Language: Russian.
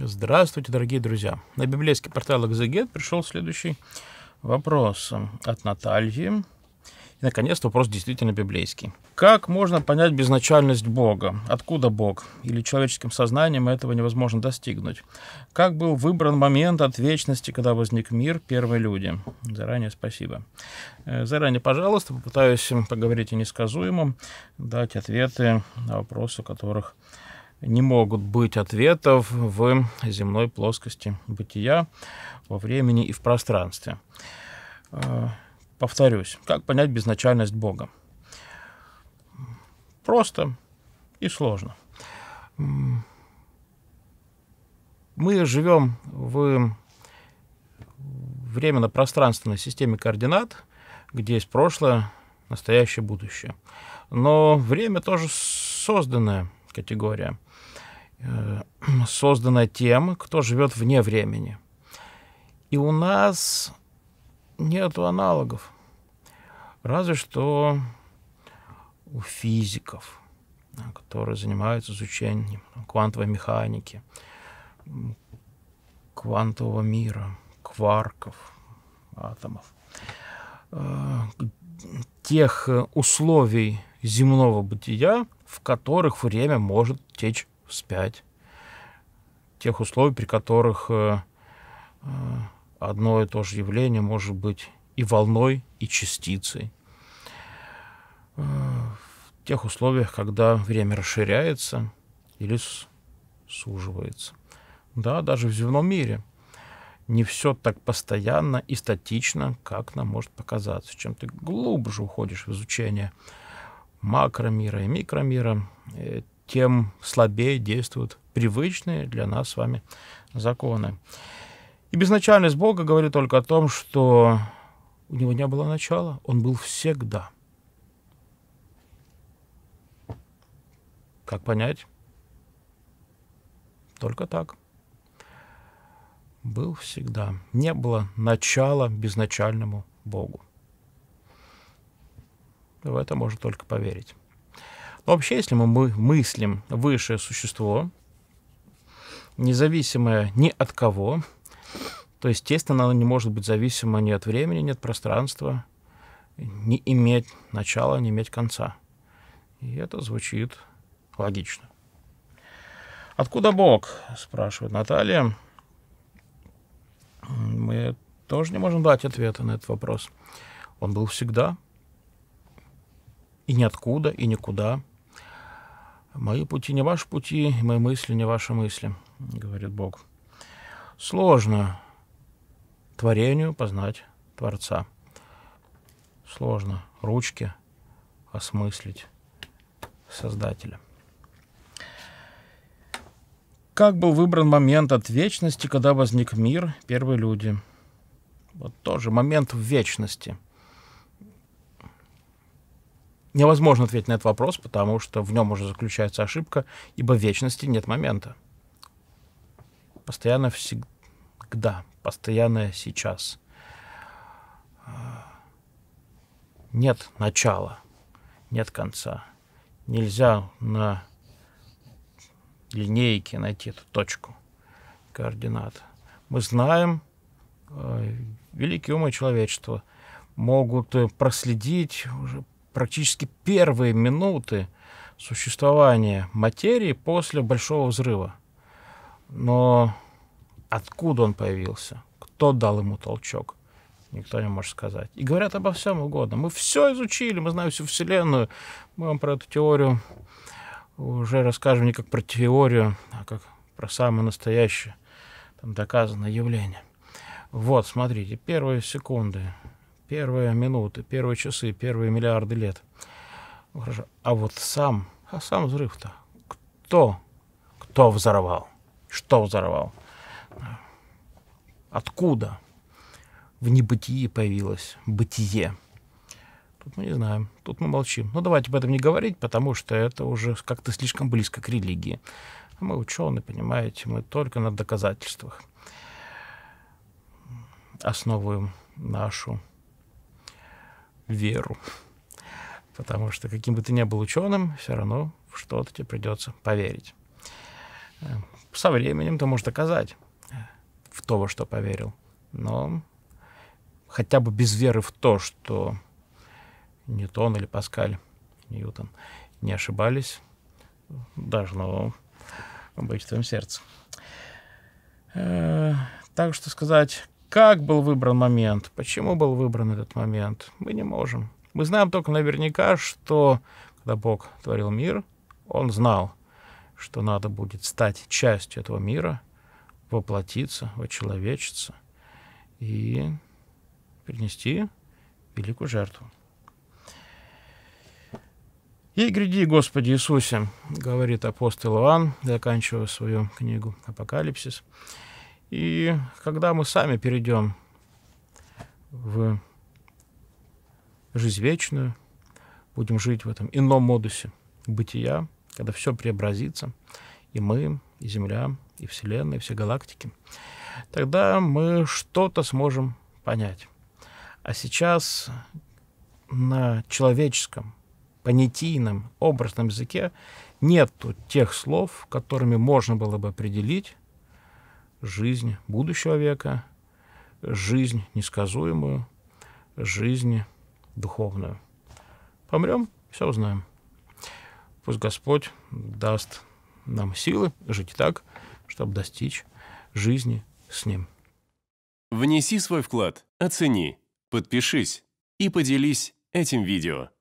Здравствуйте, дорогие друзья. На библейский портал «Экзегет» пришел следующий вопрос от Натальи. И, наконец, вопрос действительно библейский. Как можно понять безначальность Бога? Откуда Бог? Или человеческим сознанием этого невозможно достигнуть? Как был выбран момент от вечности, когда возник мир, первые люди? Заранее спасибо. Э, заранее, пожалуйста, попытаюсь поговорить о несказуемом, дать ответы на вопросы, которых не могут быть ответов в земной плоскости бытия во времени и в пространстве. А, повторюсь, как понять безначальность Бога? Просто и сложно. Мы живем в временно-пространственной системе координат, где есть прошлое, настоящее, будущее. Но время тоже созданная категория. Э, создана тем, кто живет вне времени. И у нас нет аналогов. Разве что у физиков, которые занимаются изучением квантовой механики, квантового мира, кварков, атомов, э, тех э, условий земного бытия, в которых время может течь вспять тех условий, при которых э, э, одно и то же явление может быть и волной, и частицей. Э, в тех условиях, когда время расширяется или суживается. Да, даже в земном мире не все так постоянно и статично, как нам может показаться. Чем ты глубже уходишь в изучение макромира и микромира, тем слабее действуют привычные для нас с вами законы. И безначальность Бога говорит только о том, что у него не было начала, он был всегда. Как понять? Только так. Был всегда. Не было начала безначальному Богу. В это можно только поверить. Вообще, если мы мыслим высшее существо, независимое ни от кого, то, естественно, оно не может быть зависимо ни от времени, ни от пространства, не иметь начала, не иметь конца. И это звучит логично. «Откуда Бог?» – спрашивает Наталья. Мы тоже не можем дать ответа на этот вопрос. Он был всегда. И ниоткуда, и никуда – «Мои пути не ваши пути, мои мысли не ваши мысли», — говорит Бог. Сложно творению познать Творца. Сложно ручки осмыслить Создателя. Как был выбран момент от вечности, когда возник мир, первые люди? Вот тоже момент в вечности — Невозможно ответить на этот вопрос, потому что в нем уже заключается ошибка, ибо в вечности нет момента. Постоянно всегда, постоянно сейчас. А, нет начала, нет конца. Нельзя на линейке найти эту точку координат. Мы знаем, э, великие умы человечества могут э, проследить уже практически первые минуты существования материи после Большого Взрыва. Но откуда он появился? Кто дал ему толчок? Никто не может сказать. И говорят обо всем угодно. Мы все изучили, мы знаем всю Вселенную. Мы вам про эту теорию уже расскажем не как про теорию, а как про самое настоящее, там доказанное явление. Вот, смотрите, первые секунды первые минуты, первые часы, первые миллиарды лет. Ну, хорошо. А вот сам, а сам взрыв-то, кто, кто взорвал, что взорвал, откуда в небытии появилось бытие. Тут мы не знаем, тут мы молчим. Но ну, давайте об этом не говорить, потому что это уже как-то слишком близко к религии. мы ученые, понимаете, мы только на доказательствах основываем нашу веру. Потому что каким бы ты ни был ученым, все равно в что-то тебе придется поверить. Э, со временем ты можешь доказать э, в то, во что поверил. Но хотя бы без веры в то, что Ньютон или Паскаль, Ньютон, не ошибались, должно быть в твоем сердце. Э, так что сказать, как был выбран момент? Почему был выбран этот момент? Мы не можем. Мы знаем только наверняка, что когда Бог творил мир, Он знал, что надо будет стать частью этого мира, воплотиться, вочеловечиться и принести великую жертву. «И гряди, Господи Иисусе», — говорит апостол Иоанн, заканчивая свою книгу «Апокалипсис», и когда мы сами перейдем в жизнь вечную, будем жить в этом ином модусе бытия, когда все преобразится, и мы, и Земля, и Вселенная, и все галактики, тогда мы что-то сможем понять. А сейчас на человеческом, понятийном, образном языке нет тех слов, которыми можно было бы определить, жизнь будущего века, жизнь несказуемую, жизнь духовную. Помрем, все узнаем. Пусть Господь даст нам силы жить так, чтобы достичь жизни с Ним. Внеси свой вклад, оцени, подпишись и поделись этим видео.